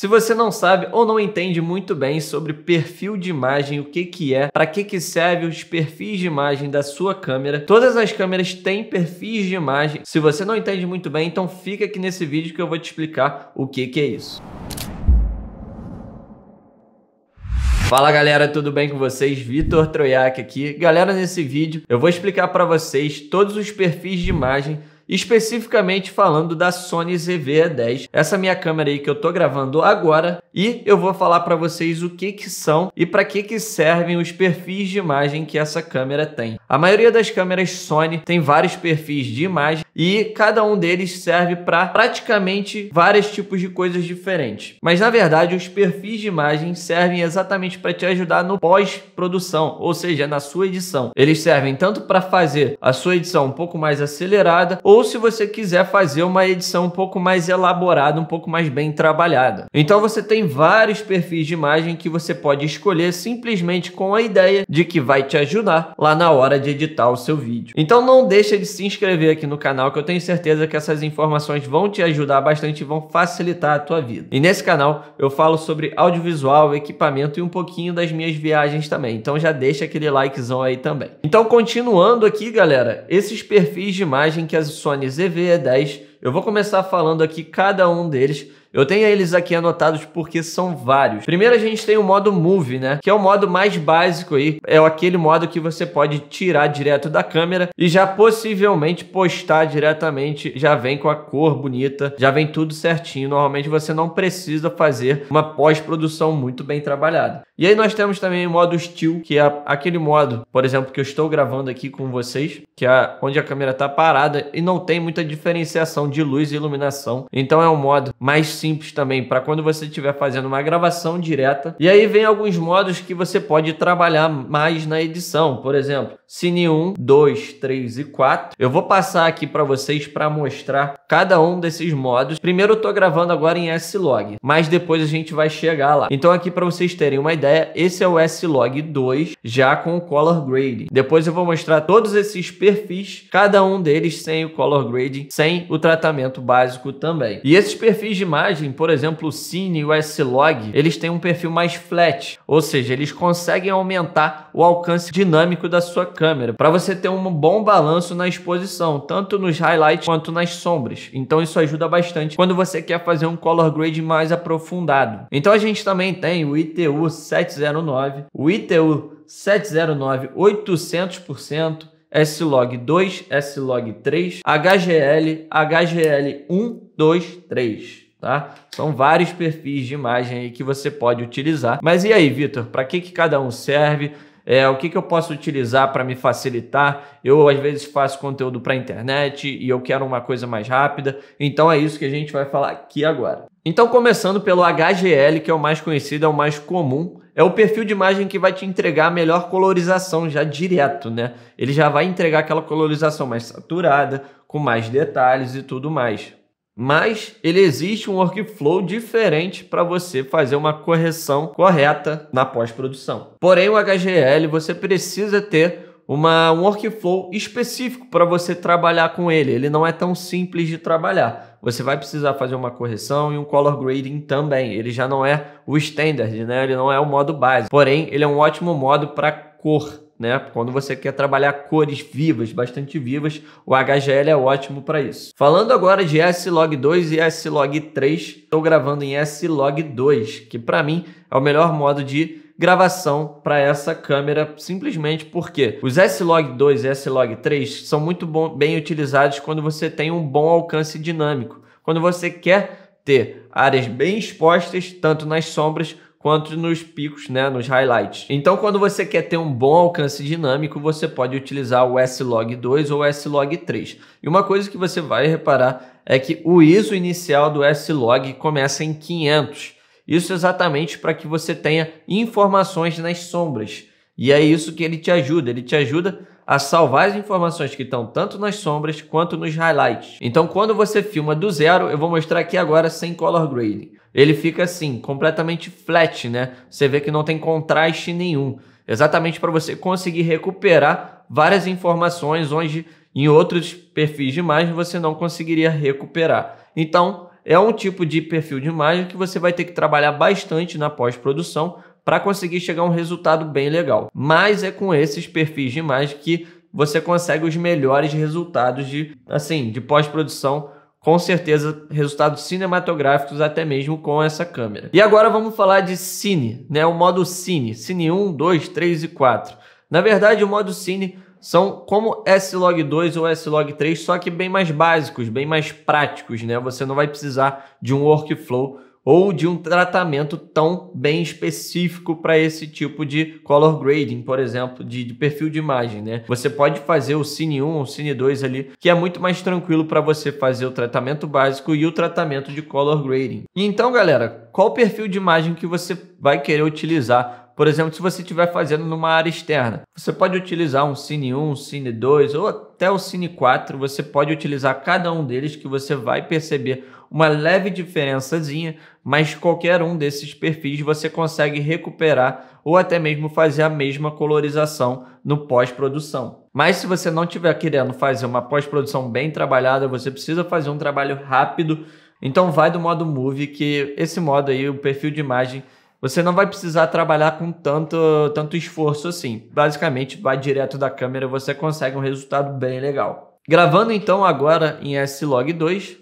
Se você não sabe ou não entende muito bem sobre perfil de imagem, o que que é, para que que serve os perfis de imagem da sua câmera, todas as câmeras têm perfis de imagem. Se você não entende muito bem, então fica aqui nesse vídeo que eu vou te explicar o que que é isso. Fala galera, tudo bem com vocês? Vitor Troiac aqui. Galera, nesse vídeo eu vou explicar para vocês todos os perfis de imagem especificamente falando da Sony ZV-E10. Essa minha câmera aí que eu tô gravando agora e eu vou falar para vocês o que que são e para que que servem os perfis de imagem que essa câmera tem. A maioria das câmeras Sony tem vários perfis de imagem e cada um deles serve para praticamente vários tipos de coisas diferentes. Mas na verdade, os perfis de imagem servem exatamente para te ajudar no pós-produção, ou seja, na sua edição. Eles servem tanto para fazer a sua edição um pouco mais acelerada ou ou se você quiser fazer uma edição um pouco mais elaborada, um pouco mais bem trabalhada. Então você tem vários perfis de imagem que você pode escolher simplesmente com a ideia de que vai te ajudar lá na hora de editar o seu vídeo. Então não deixa de se inscrever aqui no canal que eu tenho certeza que essas informações vão te ajudar bastante e vão facilitar a tua vida. E nesse canal eu falo sobre audiovisual, equipamento e um pouquinho das minhas viagens também. Então já deixa aquele likezão aí também. Então continuando aqui, galera, esses perfis de imagem que as Sony ZV-10. Eu vou começar falando aqui cada um deles. Eu tenho eles aqui anotados porque são vários. Primeiro a gente tem o modo Move, né? Que é o modo mais básico aí. É aquele modo que você pode tirar direto da câmera e já possivelmente postar diretamente. Já vem com a cor bonita, já vem tudo certinho. Normalmente você não precisa fazer uma pós-produção muito bem trabalhada. E aí nós temos também o modo Still, que é aquele modo, por exemplo, que eu estou gravando aqui com vocês, que é onde a câmera está parada e não tem muita diferenciação de luz e iluminação. Então é um modo mais simples também, para quando você estiver fazendo uma gravação direta. E aí vem alguns modos que você pode trabalhar mais na edição. Por exemplo, Cine 1, 2, 3 e 4. Eu vou passar aqui para vocês para mostrar cada um desses modos. Primeiro eu estou gravando agora em S-Log, mas depois a gente vai chegar lá. Então aqui para vocês terem uma ideia, esse é o S-Log 2, já com o Color Grading. Depois eu vou mostrar todos esses perfis, cada um deles sem o Color Grading, sem o tratamento básico também. E esses perfis de imagem por exemplo, o Cine e o S-Log, eles têm um perfil mais flat, ou seja, eles conseguem aumentar o alcance dinâmico da sua câmera, para você ter um bom balanço na exposição, tanto nos highlights quanto nas sombras. Então isso ajuda bastante quando você quer fazer um color grade mais aprofundado. Então a gente também tem o ITU 709, o ITU 709 800%, S-Log 2, S-Log 3, HGL, HGL 1, 2, 3 tá? São vários perfis de imagem aí que você pode utilizar. Mas e aí, Vitor, para que, que cada um serve? É, o que, que eu posso utilizar para me facilitar? Eu, às vezes, faço conteúdo para internet e eu quero uma coisa mais rápida. Então, é isso que a gente vai falar aqui agora. Então, começando pelo HGL, que é o mais conhecido, é o mais comum. É o perfil de imagem que vai te entregar a melhor colorização já direto, né? Ele já vai entregar aquela colorização mais saturada, com mais detalhes e tudo mais mas ele existe um workflow diferente para você fazer uma correção correta na pós-produção. Porém, o HGL você precisa ter uma, um workflow específico para você trabalhar com ele. Ele não é tão simples de trabalhar. Você vai precisar fazer uma correção e um color grading também. Ele já não é o standard, né? Ele não é o modo base. Porém, ele é um ótimo modo para cor né? Quando você quer trabalhar cores vivas, bastante vivas, o HGL é ótimo para isso. Falando agora de S-Log2 e S-Log3, estou gravando em S-Log2, que para mim é o melhor modo de gravação para essa câmera, simplesmente porque os S-Log2 e S-Log3 são muito bom, bem utilizados quando você tem um bom alcance dinâmico. Quando você quer ter áreas bem expostas, tanto nas sombras quanto nos picos, né, nos highlights. Então, quando você quer ter um bom alcance dinâmico, você pode utilizar o S-Log2 ou S-Log3. E uma coisa que você vai reparar é que o ISO inicial do S-Log começa em 500. Isso exatamente para que você tenha informações nas sombras. E é isso que ele te ajuda, ele te ajuda a salvar as informações que estão tanto nas sombras quanto nos highlights. Então quando você filma do zero, eu vou mostrar aqui agora sem color grading. Ele fica assim, completamente flat, né? Você vê que não tem contraste nenhum. Exatamente para você conseguir recuperar várias informações onde em outros perfis de imagem você não conseguiria recuperar. Então, é um tipo de perfil de imagem que você vai ter que trabalhar bastante na pós-produção para conseguir chegar a um resultado bem legal. Mas é com esses perfis de imagem que você consegue os melhores resultados de, assim, de pós-produção com certeza resultados cinematográficos até mesmo com essa câmera. E agora vamos falar de cine, né? O modo cine, cine 1, 2, 3 e 4. Na verdade, o modo cine são como S-Log 2 ou S-Log 3, só que bem mais básicos, bem mais práticos, né? Você não vai precisar de um workflow ou de um tratamento tão bem específico para esse tipo de color grading, por exemplo, de, de, perfil de imagem, né? Você pode fazer o Cine 1 ou Cine 2 ali, que é muito mais tranquilo para você fazer o tratamento básico e o tratamento de color grading. Então, galera, qual perfil de imagem que você vai querer utilizar por exemplo, se você estiver fazendo numa área externa, você pode utilizar um Cine 1, um Cine 2 ou até o Cine 4. Você pode utilizar cada um deles que você vai perceber uma leve diferençazinha, mas qualquer um desses perfis você consegue recuperar ou até mesmo fazer a mesma colorização no pós-produção. Mas se você não estiver querendo fazer uma pós-produção bem trabalhada, você precisa fazer um trabalho rápido, então vai do modo Move, que esse modo aí, o perfil de imagem, você não vai precisar trabalhar com tanto, tanto esforço assim. Basicamente, vai direto da câmera e você consegue um resultado bem legal. Gravando então agora em S-Log 2,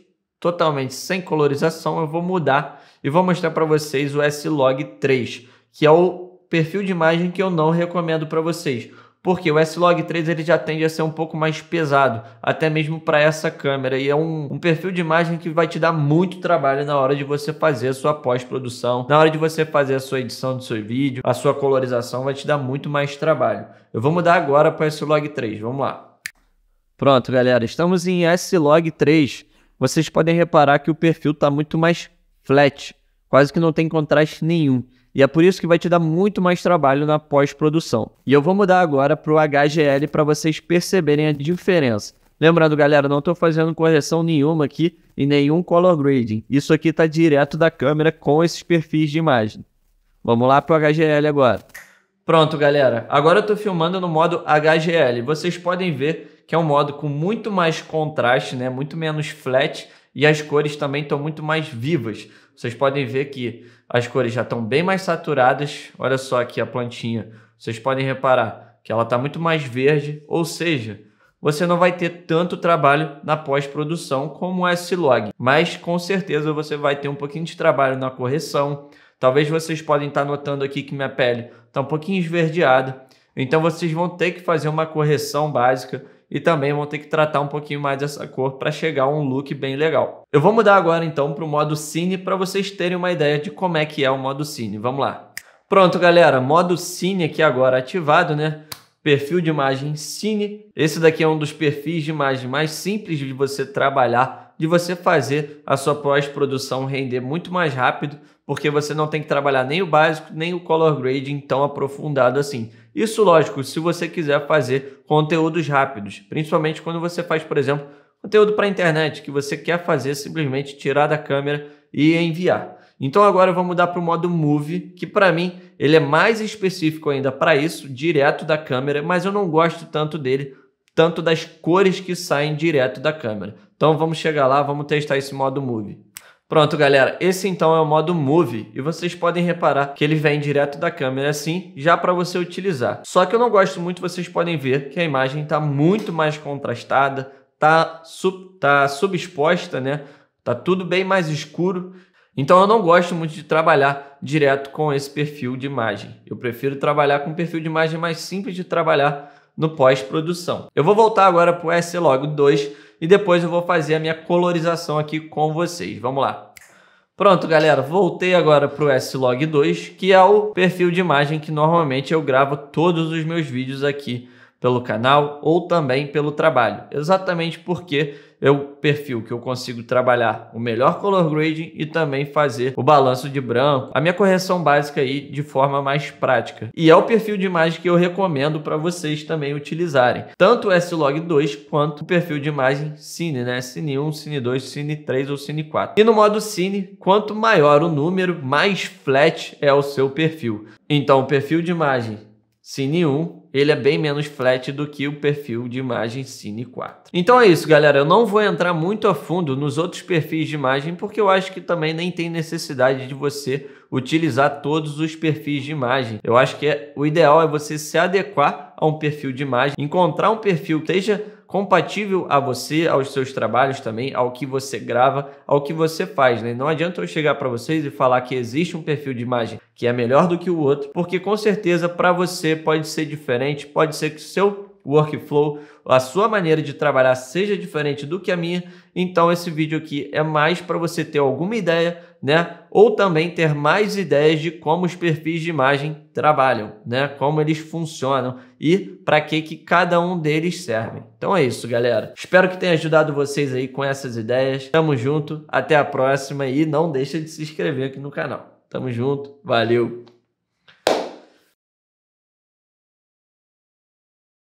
totalmente sem colorização, eu vou mudar e vou mostrar para vocês o S-Log3, que é o perfil de imagem que eu não recomendo para vocês, porque o S-Log3 ele já tende a ser um pouco mais pesado, até mesmo para essa câmera, e é um, um, perfil de imagem que vai te dar muito trabalho na hora de você fazer a sua pós-produção, na hora de você fazer a sua edição do seu vídeo, a sua colorização vai te dar muito mais trabalho. Eu vou mudar agora para o S-Log3, vamos lá. Pronto, galera, estamos em S-Log3 vocês podem reparar que o perfil está muito mais flat, quase que não tem contraste nenhum. E é por isso que vai te dar muito mais trabalho na pós-produção. E eu vou mudar agora para o HGL para vocês perceberem a diferença. Lembrando, galera, não estou fazendo correção nenhuma aqui e nenhum color grading. Isso aqui está direto da câmera com esses perfis de imagem. Vamos lá para o HGL agora. Pronto, galera. Agora eu estou filmando no modo HGL. Vocês podem ver que é um modo com muito mais contraste, né? muito menos flat, e as cores também estão muito mais vivas. Vocês podem ver que as cores já estão bem mais saturadas. Olha só aqui a plantinha. Vocês podem reparar que ela está muito mais verde, ou seja, você não vai ter tanto trabalho na pós-produção como o S-Log, mas com certeza você vai ter um pouquinho de trabalho na correção. Talvez vocês podem estar tá notando aqui que minha pele está um pouquinho esverdeada, então vocês vão ter que fazer uma correção básica e também vão ter que tratar um pouquinho mais dessa cor para chegar a um look bem legal. Eu vou mudar agora então para o modo Cine para vocês terem uma ideia de como é que é o modo Cine. Vamos lá. Pronto, galera, modo Cine aqui agora ativado, né? Perfil de imagem Cine. Esse daqui é um dos perfis de imagem mais simples de você trabalhar de você fazer a sua pós-produção render muito mais rápido, porque você não tem que trabalhar nem o básico, nem o color grading tão aprofundado assim. Isso, lógico, se você quiser fazer conteúdos rápidos, principalmente quando você faz, por exemplo, conteúdo para a internet que você quer fazer, simplesmente tirar da câmera e enviar. Então agora vamos vou mudar para o modo Move, que para mim ele é mais específico ainda para isso, direto da câmera, mas eu não gosto tanto dele, tanto das cores que saem direto da câmera. Então vamos chegar lá, vamos testar esse modo Move. Pronto, galera, esse então é o modo Move e vocês podem reparar que ele vem direto da câmera assim, já para você utilizar. Só que eu não gosto muito, vocês podem ver que a imagem está muito mais contrastada, tá, sub, tá subexposta, né? Tá tudo bem mais escuro. Então eu não gosto muito de trabalhar direto com esse perfil de imagem. Eu prefiro trabalhar com um perfil de imagem mais simples de trabalhar no pós-produção. Eu vou voltar agora para o S-Log 2 e depois eu vou fazer a minha colorização aqui com vocês. Vamos lá. Pronto, galera, voltei agora para o S-Log2, que é o perfil de imagem que normalmente eu gravo todos os meus vídeos aqui pelo canal ou também pelo trabalho. Exatamente porque é o perfil que eu consigo trabalhar o melhor color grading e também fazer o balanço de branco, a minha correção básica aí de forma mais prática. E é o perfil de imagem que eu recomendo para vocês também utilizarem, tanto o S-Log2 quanto o perfil de imagem Cine, né? Cine 1, Cine 2, Cine 3 ou Cine 4. E no modo Cine, quanto maior o número, mais flat é o seu perfil. Então, o perfil de imagem Cine 1 ele é bem menos flat do que o perfil de imagem Cine 4. Então é isso, galera. Eu não vou entrar muito a fundo nos outros perfis de imagem, porque eu acho que também nem tem necessidade de você utilizar todos os perfis de imagem. Eu acho que é, o ideal é você se adequar a um perfil de imagem, encontrar um perfil que seja compatível a você, aos seus trabalhos também, ao que você grava, ao que você faz, né? Não adianta eu chegar para vocês e falar que existe um perfil de imagem que é melhor do que o outro, porque com certeza para você pode ser diferente, pode ser que o seu workflow, a sua maneira de trabalhar seja diferente do que a minha, então esse vídeo aqui é mais para você ter alguma ideia né? Ou também ter mais ideias de como os perfis de imagem trabalham, né? Como eles funcionam e para que que cada um deles serve. Então é isso, galera. Espero que tenha ajudado vocês aí com essas ideias. Tamo junto, até a próxima e não deixa de se inscrever aqui no canal. Tamo junto, valeu.